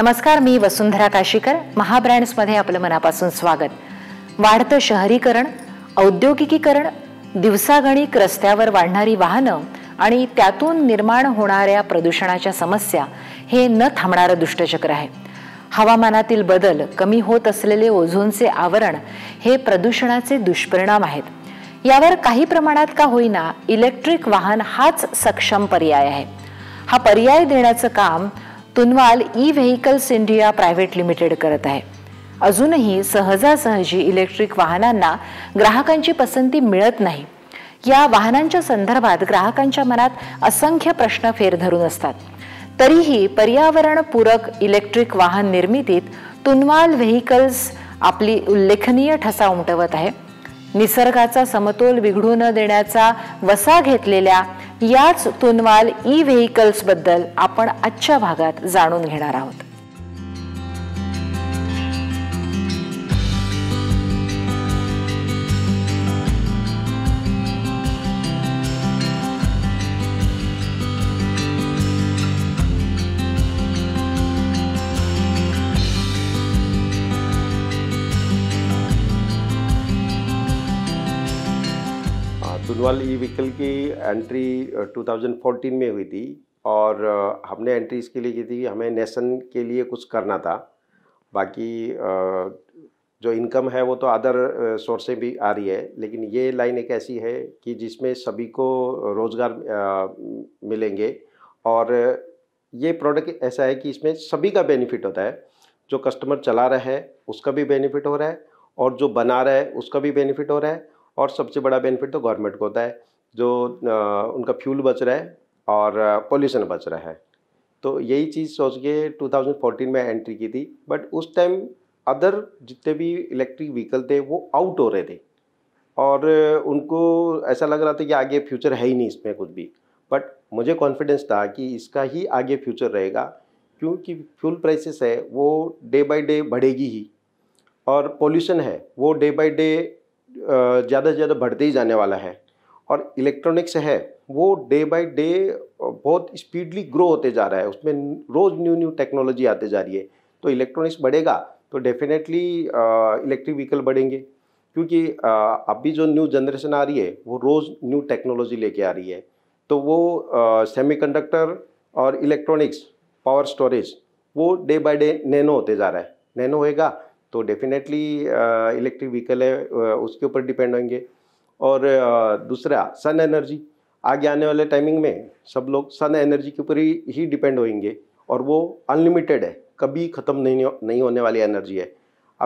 नमस्कार मी वसुंधरा काशीकर महाब्रँड्समध्ये आपलं मनापासून स्वागत वाढतं शहरीकरण औद्योगिकीकरण दिवसागणिक रस्त्यावर वाढणारी वाहनं आणि त्यातून निर्माण होणाऱ्या प्रदूषणाच्या समस्या हे न थांबणारं दुष्टचक्र आहे हवामानातील बदल कमी होत असलेले ओझोनचे आवरण हे प्रदूषणाचे दुष्परिणाम आहेत यावर काही प्रमाणात का होईना इलेक्ट्रिक वाहन हाच सक्षम पर्याय आहे हा पर्याय देण्याचं काम Tunwal e vehicles India private limited करत आहे अजूनही सहजासहजी इलेक्ट्रिक वाहनांना ग्राहकांची पसंती मिळत नाही या वाहनांच्या संदर्भात ग्राहकांच्या मनात असंख्य प्रश्न फेर धरून असतात तरीही पर्यावरणपूरक इलेक्ट्रिक वाहन निर्मितीत तुनवाल व्हेकल्स आपली उल्लेखनीय ठसा उमटवत आहे निसर्गाचा समतोल बिघडू न देण्याचा वसा घेतलेल्या याच तुनवाल ई बद्दल आपण आजच्या भागात जाणून घेणार आहोत उज्ज्वल ई व्हीकल की एंट्री 2014 uh, में हुई थी और uh, हमने एंट्री इसके लिए की थी हमें नेशन के लिए कुछ करना था बाकी uh, जो इनकम है वो तो अदर सोर्सें भी आ रही है लेकिन ये लाइन एक ऐसी है कि जिसमें सभी को रोज़गार मिलेंगे और ये प्रोडक्ट ऐसा है कि इसमें सभी का बेनिफिट होता है जो कस्टमर चला रहा है उसका भी बेनिफिट हो रहा है और जो बना रहा है उसका भी बेनिफिट हो रहा है और सबसे बड़ा बेनिफिट तो गवर्नमेंट को होता है जो उनका फ्यूल बच रहा है और पोल्यूशन बच रहा है तो यही चीज़ सोच के 2014 में एंट्री की थी बट उस टाइम अदर जितने भी इलेक्ट्रिक व्हीकल थे वो आउट हो रहे थे और उनको ऐसा लग रहा था कि आगे फ्यूचर है ही नहीं इसमें कुछ भी बट मुझे कॉन्फिडेंस था कि इसका ही आगे फ्यूचर रहेगा क्योंकि फ्यूल प्राइसेस है वो डे बाय डे बढ़ेगी ही और पोल्यूशन है वो डे बाय डे ज़्यादा से ज़्यादा बढ़ते ही जाने वाला है और इलेक्ट्रॉनिक्स है वो डे बाय डे बहुत स्पीडली ग्रो होते जा रहा है उसमें रोज़ न्यू न्यू टेक्नोलॉजी आते जा रही है तो इलेक्ट्रॉनिक्स बढ़ेगा तो डेफिनेटली इलेक्ट्रिक व्हीकल बढ़ेंगे क्योंकि अभी जो न्यू जनरेशन आ रही है वो रोज़ न्यू टेक्नोलॉजी लेके आ रही है तो वो सेमीकंडक्टर और इलेक्ट्रॉनिक्स पावर स्टोरेज वो डे बाय डे नैनो होते जा रहा है नैनो होएगा तो डेफिनेटली इलेक्ट्रिक व्हीकल है uh, उसके ऊपर डिपेंड होंगे और uh, दूसरा सन एनर्जी आगे आने वाले टाइमिंग में सब लोग सन एनर्जी के ऊपर ही ही डिपेंड होंगे और वो अनलिमिटेड है कभी ख़त्म नहीं नहीं होने वाली एनर्जी है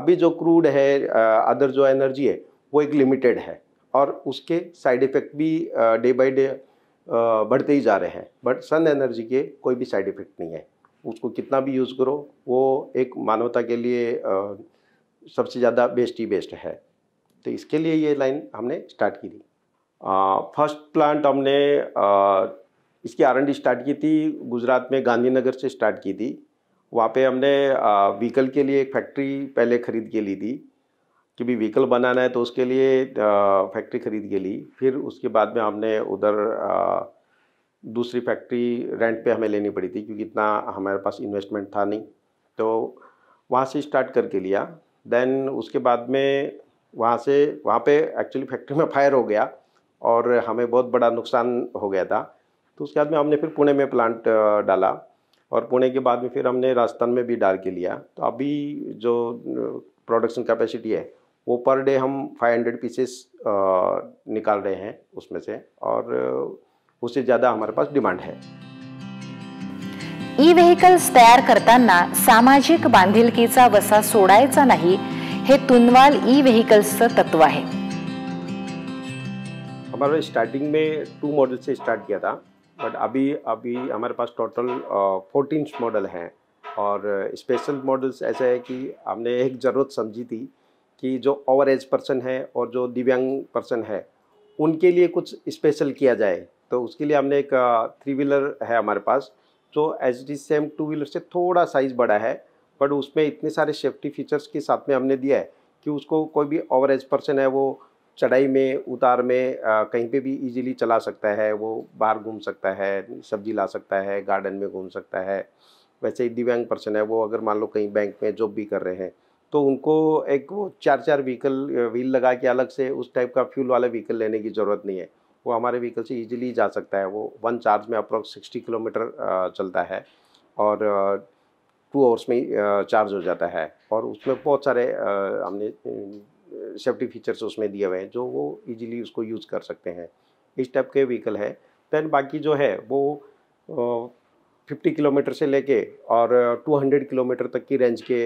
अभी जो क्रूड है अदर uh, जो एनर्जी है वो एक लिमिटेड है और उसके साइड इफ़ेक्ट भी डे बाई डे बढ़ते ही जा रहे हैं बट सन एनर्जी के कोई भी साइड इफ़ेक्ट नहीं है उसको कितना भी यूज़ करो वो एक मानवता के लिए सबसे ज़्यादा बेस्ट ही बेस्ट है तो इसके लिए ये लाइन हमने स्टार्ट की थी फर्स्ट प्लांट हमने आ, इसकी आर स्टार्ट की थी गुजरात में गांधीनगर से स्टार्ट की थी वहाँ पे हमने व्हीकल के लिए एक फैक्ट्री पहले ख़रीद के ली थी कि भी व्हीकल बनाना है तो उसके लिए फैक्ट्री ख़रीद के ली फिर उसके बाद में हमने उधर दूसरी फैक्ट्री रेंट पे हमें लेनी पड़ी थी क्योंकि इतना हमारे पास इन्वेस्टमेंट था नहीं तो वहाँ से स्टार्ट करके लिया देन उसके बाद में वहाँ से वहाँ पे एक्चुअली फैक्ट्री में फायर हो गया और हमें बहुत बड़ा नुकसान हो गया था तो उसके बाद में हमने फिर पुणे में प्लांट डाला और पुणे के बाद में फिर हमने राजस्थान में भी डाल के लिया तो अभी जो प्रोडक्शन कैपेसिटी है वो पर डे हम 500 पीसेस निकाल रहे हैं उसमें से और उससे ज़्यादा हमारे पास डिमांड है ई व्हीकल्स तयार करताना सामाजिक बांधिलकीचा वसा सोडायचा नाही हे तुनवाल ई व्हेकल्सचं तत्व है हमारा स्टार्टिंग में टू मॉडल से स्टार्ट किया था बट अभी अभी हमारे पास टोटल फोर्टीन मॉडल हैं और स्पेशल मॉडल्स ऐसा है कि हमने एक ज़रूरत समझी थी कि जो ओवर एज पर्सन है और जो दिव्यांग पर्सन है उनके लिए कुछ स्पेशल किया जाए तो उसके लिए हमने एक थ्री व्हीलर है हमारे पास जो H D same two wheeler से थोड़ा साइज़ बड़ा है बट उसमें इतने सारे सेफ्टी फीचर्स के साथ में हमने दिया है कि उसको कोई भी ओवर एज पर्सन है वो चढ़ाई में उतार में आ, कहीं पे भी इजीली चला सकता है वो बाहर घूम सकता है सब्जी ला सकता है गार्डन में घूम सकता है वैसे ही दिव्यांग पर्सन है वो अगर मान लो कहीं बैंक में जॉब भी कर रहे हैं तो उनको एक वो चार चार व्हीकल व्हील लगा के अलग से उस टाइप का फ्यूल वाला व्हीकल लेने की ज़रूरत नहीं है वो हमारे व्हीकल से ईजिली जा सकता है वो वन चार्ज में अप्रॉक्स सिक्सटी किलोमीटर चलता है और टू आवर्स में चार्ज हो जाता है और उसमें बहुत सारे हमने सेफ्टी फीचर्स उसमें दिए हुए हैं जो वो इजीली उसको यूज़ कर सकते हैं इस टाइप के व्हीकल है दैन बाकी जो है वो फिफ्टी किलोमीटर से लेके और टू हंड्रेड किलोमीटर तक की रेंज के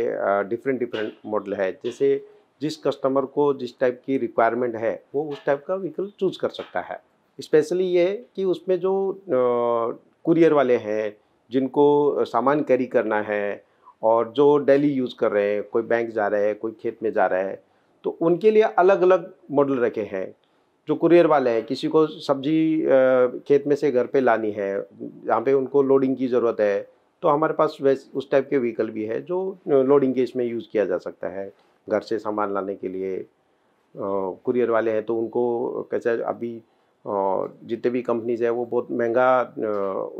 डिफरेंट डिफरेंट मॉडल है जैसे जिस कस्टमर को जिस टाइप की रिक्वायरमेंट है वो उस टाइप का व्हीकल चूज कर सकता है स्पेशली ये कि उसमें जो कुरियर वाले हैं जिनको सामान कैरी करना है और जो डेली यूज़ कर रहे हैं कोई बैंक जा रहे हैं कोई खेत में जा रहा है तो उनके लिए अलग अलग मॉडल रखे हैं जो कुरियर वाले हैं किसी को सब्जी खेत में से घर पे लानी है जहाँ पे उनको लोडिंग की ज़रूरत है तो हमारे पास वैसे उस टाइप के व्हीकल भी है जो लोडिंग के इसमें यूज़ किया जा सकता है घर से सामान लाने के लिए कुरियर वाले हैं तो उनको कैसे अभी जितने भी कंपनीज है वो बहुत महंगा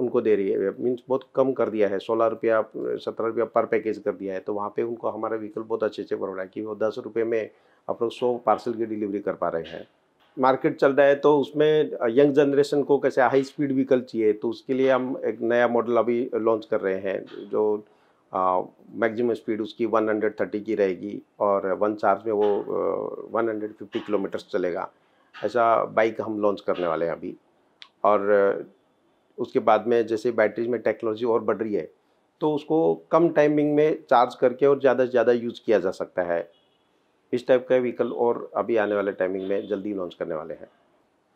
उनको दे रही है मीन्स बहुत कम कर दिया है सोलह रुपया सत्रह रुपया पर पैकेज कर दिया है तो वहाँ पे उनको हमारा व्हीकल बहुत अच्छे से बन रहा है कि वो दस रुपये में आप लोग सौ पार्सल की डिलीवरी कर पा रहे हैं मार्केट चल रहा है तो उसमें यंग जनरेशन को कैसे हाई स्पीड व्हीकल चाहिए तो उसके लिए हम एक नया मॉडल अभी लॉन्च कर रहे हैं जो मैक्सिमम स्पीड उसकी 130 की रहेगी और वन चार्ज में वो वन हंड्रेड फिफ्टी किलोमीटर्स चलेगा ऐसा बाइक हम लॉन्च करने वाले हैं अभी और उसके बाद में जैसे बैटरीज में टेक्नोलॉजी और बढ़ रही है तो उसको कम टाइमिंग में चार्ज करके और ज़्यादा से ज़्यादा यूज़ किया जा सकता है इस टाइप का व्हीकल और अभी आने वाले टाइमिंग में जल्दी लॉन्च करने वाले हैं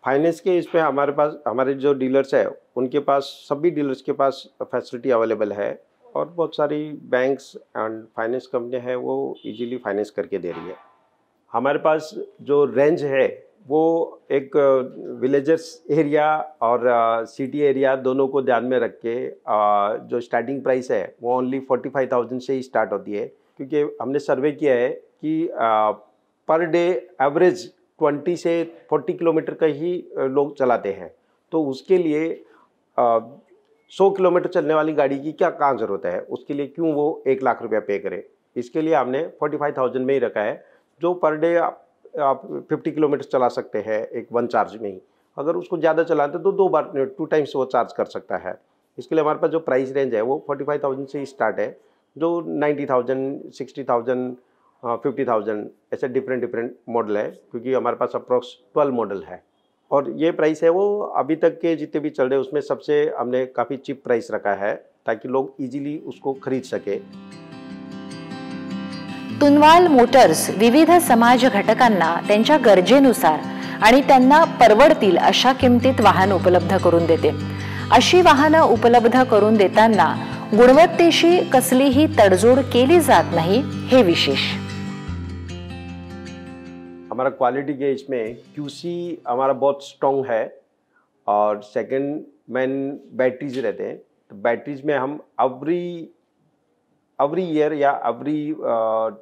फाइनेंस के इसमें हमारे पास हमारे जो डीलर्स है उनके पास सभी डीलर्स के पास फैसिलिटी अवेलेबल है और बहुत सारी बैंक्स एंड फाइनेंस कंपनियां हैं वो इजीली फाइनेंस करके दे रही है हमारे पास जो रेंज है वो एक विलेजर्स एरिया और सिटी एरिया दोनों को ध्यान में रख के जो स्टार्टिंग प्राइस है वो ओनली फोर्टी फाइव थाउजेंड से ही स्टार्ट होती है क्योंकि हमने सर्वे किया है कि पर डे एवरेज ट्वेंटी से फोर्टी किलोमीटर का ही लोग चलाते हैं तो उसके लिए सौ किलोमीटर चलने वाली गाड़ी की क्या कहाँ ज़रूरत है उसके लिए क्यों वो एक लाख रुपया पे करे इसके लिए हमने फोर्टी फाइव थाउजेंड में ही रखा है जो पर डे आप आप फिफ्टी किलोमीटर चला सकते हैं एक वन चार्ज में ही अगर उसको ज़्यादा चलाते तो दो बार टू टाइम्स वो चार्ज कर सकता है इसके लिए हमारे पास जो प्राइस रेंज है वो फोर्टी फाइव थाउजेंड से ही स्टार्ट है जो ninety thousand sixty thousand fifty thousand ऐसे डिफरेंट डिफरेंट मॉडल है क्योंकि हमारे पास अप्रॉक्स ट्वेल्व मॉडल है और ये प्राइस है वो अभी तक के जितने भी चल रहे हैं उसमें सबसे हमने काफ़ी चिप प्राइस रखा है ताकि लोग इजीली उसको खरीद सके तुनवाल मोटर्स विविध समाज घटकांना त्यांच्या गरजेनुसार आणि त्यांना परवडतील अशा किमतीत वाहन उपलब्ध करून देते अशी वाहनं उपलब्ध करून देताना गुणवत्तेशी कसलीही तडजोड केली जात नाही हे विशेष हमारा क्वालिटी के इसमें क्यूसी हमारा बहुत स्ट्रॉन्ग है और सेकंड मैन बैटरीज रहते हैं तो बैटरीज में हम अवरी अवरी ईयर या अवरी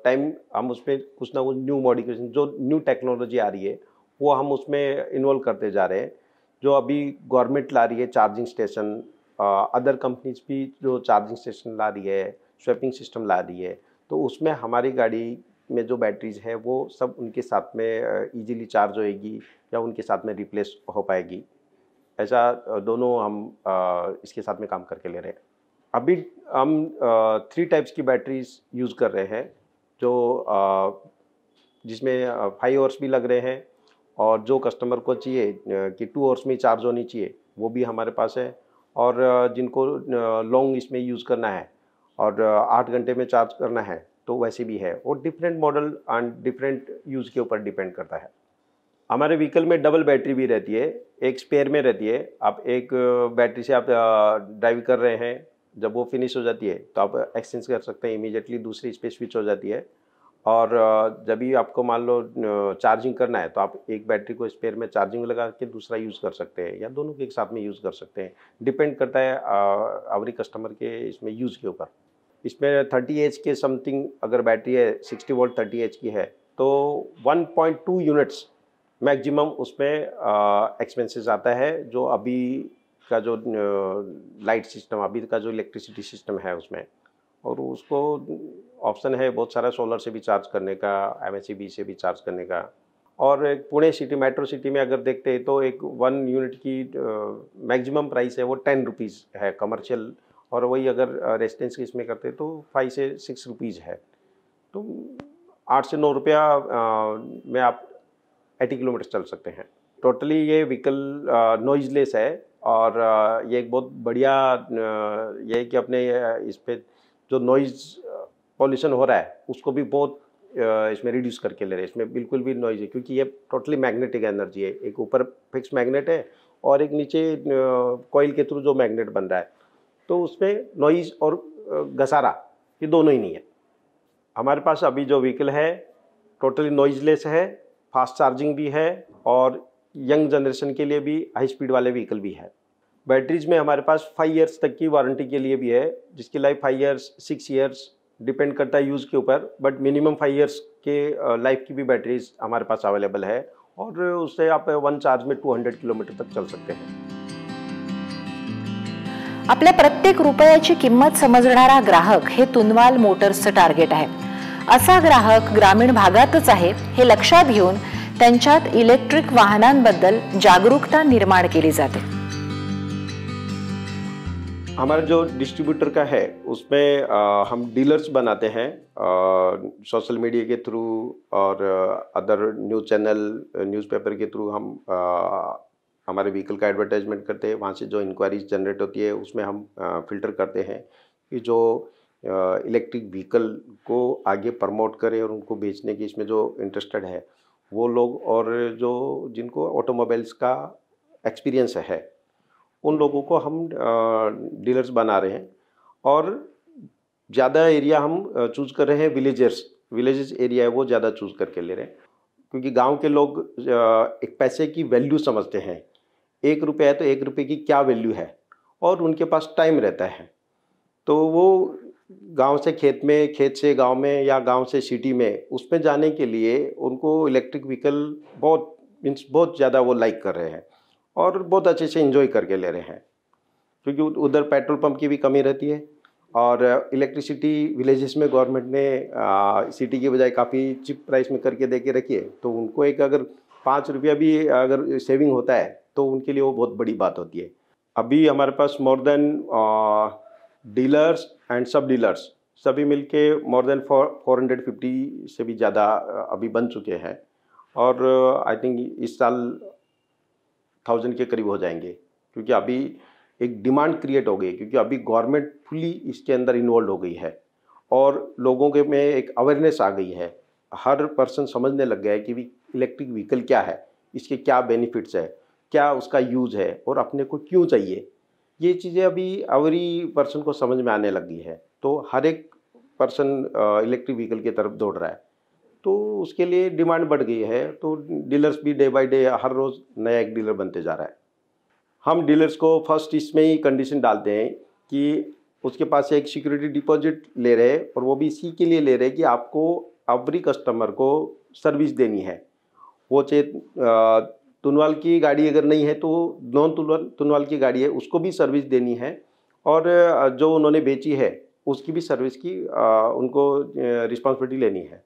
टाइम हम उसमें कुछ ना कुछ न्यू मॉडिफिकेशन जो न्यू टेक्नोलॉजी आ रही है वो हम उसमें इन्वॉल्व करते जा रहे हैं जो अभी गवर्नमेंट ला रही है चार्जिंग स्टेशन अदर कंपनीज भी जो चार्जिंग स्टेशन ला रही है स्वेपिंग सिस्टम ला रही है तो उसमें हमारी गाड़ी में जो बैटरीज है वो सब उनके साथ में ईजिली चार्ज होएगी या उनके साथ में रिप्लेस हो पाएगी ऐसा दोनों हम इसके साथ में काम करके ले रहे हैं अभी हम थ्री टाइप्स की बैटरीज यूज़ कर रहे हैं जो जिसमें फाइव आवर्स भी लग रहे हैं और जो कस्टमर को चाहिए कि टू आवर्स में चार्ज होनी चाहिए वो भी हमारे पास है और जिनको लॉन्ग इसमें यूज़ करना है और आठ घंटे में चार्ज करना है तो वैसे भी है और different model and different use के ऊपर डिपेंड करता है हमारे व्हीकल में डबल बैटरी भी रहती है एक स्पेयर में रहती है आप एक बैटरी से आप ड्राइव कर रहे हैं जब वो फिनिश हो जाती है तो आप एक्सचेंज कर सकते हैं इमीजिएटली दूसरी स्पेस स्विच हो जाती है और जब भी आपको मान लो चार्जिंग करना है तो आप एक बैटरी को स्पेयर में चार्जिंग लगा के दूसरा यूज़ कर सकते हैं या दोनों के एक साथ में यूज़ कर सकते हैं डिपेंड करता है आवरी कस्टमर के इसमें यूज़ के ऊपर इसमें थर्टी एच के समथिंग अगर बैटरी है सिक्सटी वोल्ट थर्टी एच की है तो one point two units maximum उसमें एक्सपेंसेस आता है जो अभी का जो लाइट सिस्टम अभी का जो इलेक्ट्रिसिटी सिस्टम है उसमें और उसको ऑप्शन है बहुत सारा सोलर से भी चार्ज करने का एम e से भी चार्ज करने का और एक पुणे सिटी मेट्रो सिटी में अगर देखते हैं तो एक वन यूनिट की मैक्सिमम प्राइस है वो टेन रुपीज़ है कमर्शियल और वही अगर रेजिडेंस की इसमें करते तो फाइव से सिक्स रुपीज़ है तो आठ से नौ रुपया में आप एटी किलोमीटर चल सकते हैं टोटली ये व्हीकल नॉइजलेस है और ये एक बहुत बढ़िया ये है कि अपने इस पर जो नॉइज़ पॉल्यूशन हो रहा है उसको भी बहुत इसमें रिड्यूस करके ले रहे हैं इसमें बिल्कुल भी नॉइज है क्योंकि ये टोटली मैग्नेटिक एनर्जी है एक ऊपर फिक्स मैग्नेट है और एक नीचे कॉइल के थ्रू जो मैग्नेट बन रहा है तो उसमें नॉइज़ और घसारा ये दोनों ही नहीं है हमारे पास अभी जो व्हीकल है टोटली नॉइजलेस है फास्ट चार्जिंग भी है और यंग जनरेशन के लिए भी हाई स्पीड वाले व्हीकल भी है बैटरीज में हमारे पास फाइव ईयर्स तक की वारंटी के लिए भी है जिसकी life five years six years depend करता है यूज़ के ऊपर बट मिनिमम फाइव ईयर्स के लाइफ की भी बैटरीज हमारे पास अवेलेबल है और उससे आप वन चार्ज में टू हंड्रेड किलोमीटर तक चल सकते हैं आपल्या प्रत्येक रुपयाची किंमत समजणारा ग्राहक हे तुनवाल मोटर्सचं टार्गेट आहे असा ग्राहक ग्रामीण भागातच आहे हे लक्षात घेऊन त्यांच्यात इलेक्ट्रिक वाहनांबद्दल जागरूकता निर्माण केली जाते हमारा जो डिस्ट्रीब्यूटर का है उसमें आ, हम डीलर्स बनाते हैं सोशल मीडिया के थ्रू और अदर न्यूज़ चैनल न्यूज़पेपर के थ्रू हम आ, हमारे व्हीकल का एडवर्टाइजमेंट करते हैं वहाँ से जो इंक्वायरीज जनरेट होती है उसमें हम फिल्टर करते हैं कि जो इलेक्ट्रिक व्हीकल को आगे प्रमोट करें और उनको बेचने की इसमें जो इंटरेस्टेड है वो लोग और जो जिनको ऑटोमोबाइल्स का एक्सपीरियंस है उन लोगों को हम डीलर्स बना रहे हैं और ज़्यादा एरिया हम चूज़ कर रहे हैं विलेजर्स विलेज एरिया है वो ज़्यादा चूज़ करके ले रहे हैं क्योंकि गांव के लोग एक पैसे की वैल्यू समझते हैं एक रुपये है तो एक रुपये की क्या वैल्यू है और उनके पास टाइम रहता है तो वो गांव से खेत में खेत से गांव में या गांव से सिटी में उसमें जाने के लिए उनको इलेक्ट्रिक व्हीकल बहुत मीन्स बहुत ज़्यादा वो लाइक कर रहे हैं और बहुत अच्छे से इन्जॉय करके ले रहे हैं क्योंकि उधर पेट्रोल पंप की भी कमी रहती है और इलेक्ट्रिसिटी विलेजेस में गवर्नमेंट ने सिटी के बजाय काफ़ी चिप प्राइस में करके दे के रखी है तो उनको एक अगर पाँच रुपया भी अगर सेविंग होता है तो उनके लिए वो बहुत बड़ी बात होती है अभी हमारे पास more than dealers and sub dealers सभी मिलके more than four four hundred fifty से भी ज़्यादा अभी बन चुके हैं और आई थिंक इस साल थाउजेंड के करीब हो जाएंगे क्योंकि अभी एक डिमांड क्रिएट हो गई क्योंकि अभी गवर्नमेंट फुली इसके अंदर इन्वॉल्व हो गई है और लोगों के में एक अवेयरनेस आ गई है हर पर्सन समझने लग गया है कि इलेक्ट्रिक व्हीकल क्या है इसके क्या बेनिफिट्स है क्या उसका यूज़ है और अपने को क्यों चाहिए ये चीज़ें अभी अवरी पर्सन को समझ में आने लगी है तो हर एक पर्सन इलेक्ट्रिक व्हीकल की तरफ दौड़ रहा है तो उसके लिए डिमांड बढ़ गई है तो डीलर्स भी डे बाय डे हर रोज़ नया एक डीलर बनते जा रहा है हम डीलर्स को फर्स्ट इसमें ही कंडीशन डालते हैं कि उसके पास एक सिक्योरिटी डिपॉजिट ले रहे हैं और वो भी इसी के लिए ले रहे हैं कि आपको अवरी कस्टमर को सर्विस देनी है वो चाहे तुनवाल की गाड़ी अगर नहीं है तो नॉन तुनवाल तुनवाल की गाड़ी है उसको भी सर्विस देनी है और जो उन्होंने बेची है उसकी भी सर्विस की आ, उनको रिस्पॉन्सिबिलिटी लेनी है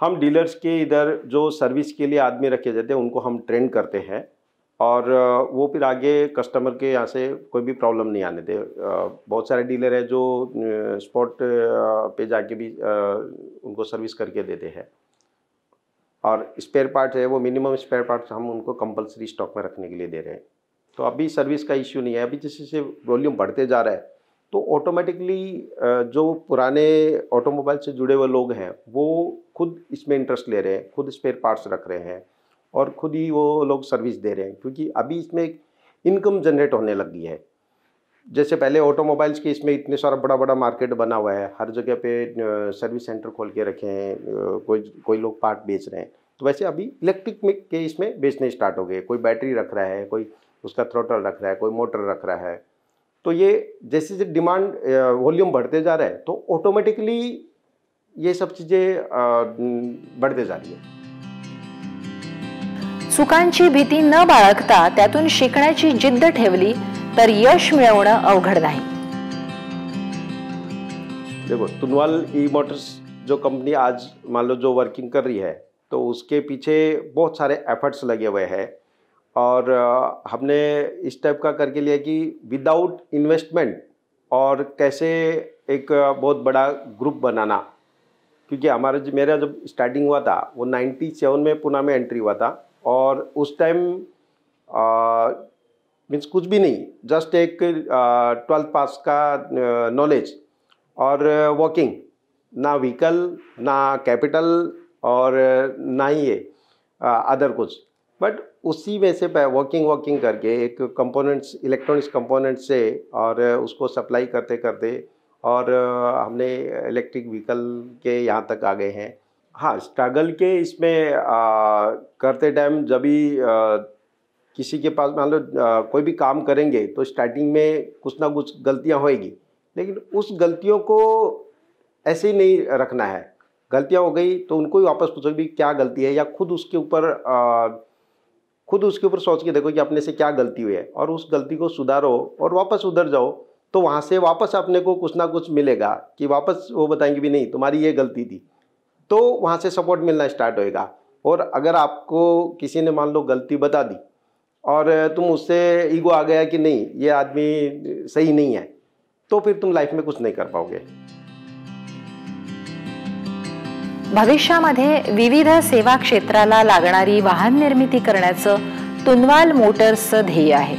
हम डीलर्स के इधर जो सर्विस के लिए आदमी रखे जाते हैं उनको हम ट्रेन करते हैं और वो फिर आगे कस्टमर के यहाँ से कोई भी प्रॉब्लम नहीं आने दे बहुत सारे डीलर हैं जो स्पॉट पे जाके भी उनको सर्विस करके देते हैं और स्पेयर पार्ट है वो मिनिमम स्पेयर पार्ट हम उनको कंपलसरी स्टॉक में रखने के लिए दे रहे हैं तो अभी सर्विस का इश्यू नहीं है अभी जैसे जैसे वॉल्यूम बढ़ते जा रहा है तो ऑटोमेटिकली जो पुराने ऑटोमोबाइल से जुड़े हुए लोग हैं वो खुद इसमें इंटरेस्ट ले रहे हैं खुद स्पेयर पार्ट्स रख रहे हैं और खुद ही वो लोग सर्विस दे रहे हैं क्योंकि अभी इसमें इनकम जनरेट होने लगी है जैसे पहले ऑटोमोबाइल्स की इसमें इतने सारा बड़ा बड़ा मार्केट बना हुआ है हर जगह पे सर्विस सेंटर खोल के रखे हैं कोई कोई लोग पार्ट बेच रहे हैं तो वैसे अभी इलेक्ट्रिक में के इसमें बेचने स्टार्ट हो गए कोई बैटरी रख रहा है कोई उसका थ्रोटल रख रहा है कोई मोटर रख रहा है तो ये जैसे जैसे डिमांड वॉल्यूम बढ़ते जा रहा है तो ऑटोमेटिकली ये सब चीज़ें बढ़ते जा रही है चुकांची भीती न बाळगता त्यातून शिकण्याची जिद्द ठेवली तर यश मिळवणं अवघड नाही देखो तुनवाल ई मोटर्स जो कंपनी आज मान लो जो वर्किंग कर रही है तो उसके पीछे बहुत सारे एफर्ट्स लगे हुए हैं और हमने इस टाइप का करके लिया कि विदाउट इन्वेस्टमेंट और कैसे एक बहुत बड़ा ग्रुप बनाना क्योंकि हमारा जो मेरा जब स्टार्टिंग हुआ था वो नाइन्टी सेवन में पुणे में एंट्री हुआ था और उस टाइम मीन्स कुछ भी नहीं जस्ट एक ट्वेल्थ पास का नॉलेज और वॉकिंग ना व्हीकल ना कैपिटल और ना ही ये अदर कुछ बट उसी में से वॉकिंग वॉकिंग करके एक कंपोनेंट्स इलेक्ट्रॉनिक्स कंपोनेंट से और उसको सप्लाई करते करते और हमने इलेक्ट्रिक व्हीकल के यहाँ तक आ गए हैं हाँ स्ट्रगल के इसमें आ, करते टाइम जब भी किसी के पास मान लो कोई भी काम करेंगे तो स्टार्टिंग में कुछ ना कुछ गलतियाँ होएगी लेकिन उस गलतियों को ऐसे ही नहीं रखना है गलतियाँ हो गई तो उनको ही वापस पूछो भी क्या गलती है या खुद उसके ऊपर खुद उसके ऊपर सोच के देखो कि अपने से क्या गलती हुई है और उस गलती को सुधारो और वापस उधर जाओ तो वहाँ से वापस अपने को कुछ ना कुछ मिलेगा कि वापस वो बताएंगे भी नहीं तुम्हारी ये गलती थी तो वहाँ से सपोर्ट मिलना स्टार्ट होएगा और अगर आपको किसी ने मान लो गलती बता दी और तुम उससे ईगो आ गया कि नहीं ये आदमी सही नहीं है तो फिर तुम लाइफ में कुछ नहीं कर पाओगे भविष्यामध्ये विविध सेवा क्षेत्राला लागणारी वाहन निर्मिती करण्याचं तुनवाल ध्येय आहे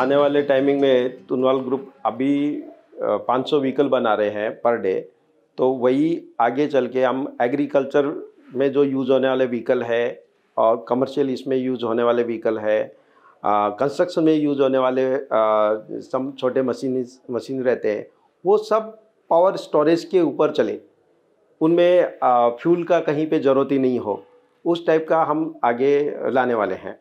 आने वाले टाइमिंग में तुनवाल ग्रुप अभी 500 व्हीकल बना रहे हैं पर डे तो वही आगे चल के हम एग्रीकल्चर में जो यूज़ होने वाले व्हीकल है और कमर्शियल इसमें यूज़ होने वाले व्हीकल है कंस्ट्रक्शन में यूज़ होने वाले सम छोटे मशीन मशीन रहते हैं वो सब पावर स्टोरेज के ऊपर चले उनमें फ्यूल का कहीं पे ज़रूरत ही नहीं हो उस टाइप का हम आगे लाने वाले हैं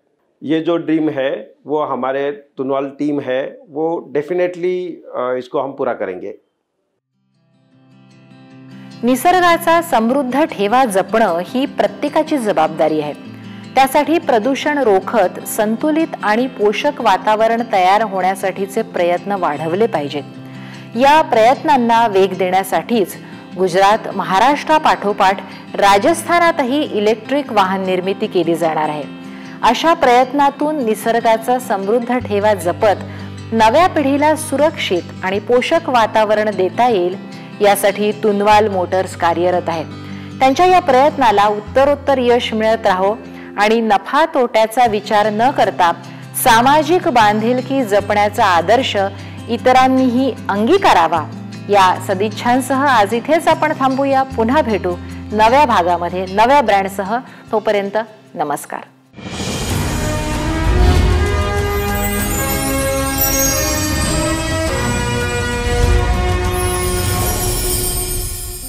ये जो ड्रीम है वो हमारे तुनवाल टीम है वो डेफिनेटली इसको हम पूरा करेंगे निसर्गाचा समृद्ध ठेवा जपणं ही प्रत्येकाची जबाबदारी आहे त्यासाठी प्रदूषण रोखत संतुलित आणि पोषक वातावरण तयार होण्यासाठीचे प्रयत्न वाढवले पाहिजेत या प्रयत्नांना वेग देण्यासाठीच गुजरात महाराष्ट्रापाठोपाठ राजस्थानातही इलेक्ट्रिक वाहन निर्मिती केली जाणार आहे अशा प्रयत्नातून निसर्गाचा समृद्ध ठेवा जपत नव्या पिढीला सुरक्षित आणि पोषक वातावरण देता येईल यासाठी तुनवाल मोटर्स कार्यरत आहेत त्यांच्या या प्रयत्नाला उत्तरोत्तर यश मिळत राहो आणि नफा तोट्याचा विचार न करता सामाजिक बांधिलकी जपण्याचा आदर्श इतरांनीही अंगीकारावा या सदिच्छांसह आज इथेच आपण थांबूया पुन्हा भेटू नव्या भागामध्ये नव्या ब्रँडसह तोपर्यंत नमस्कार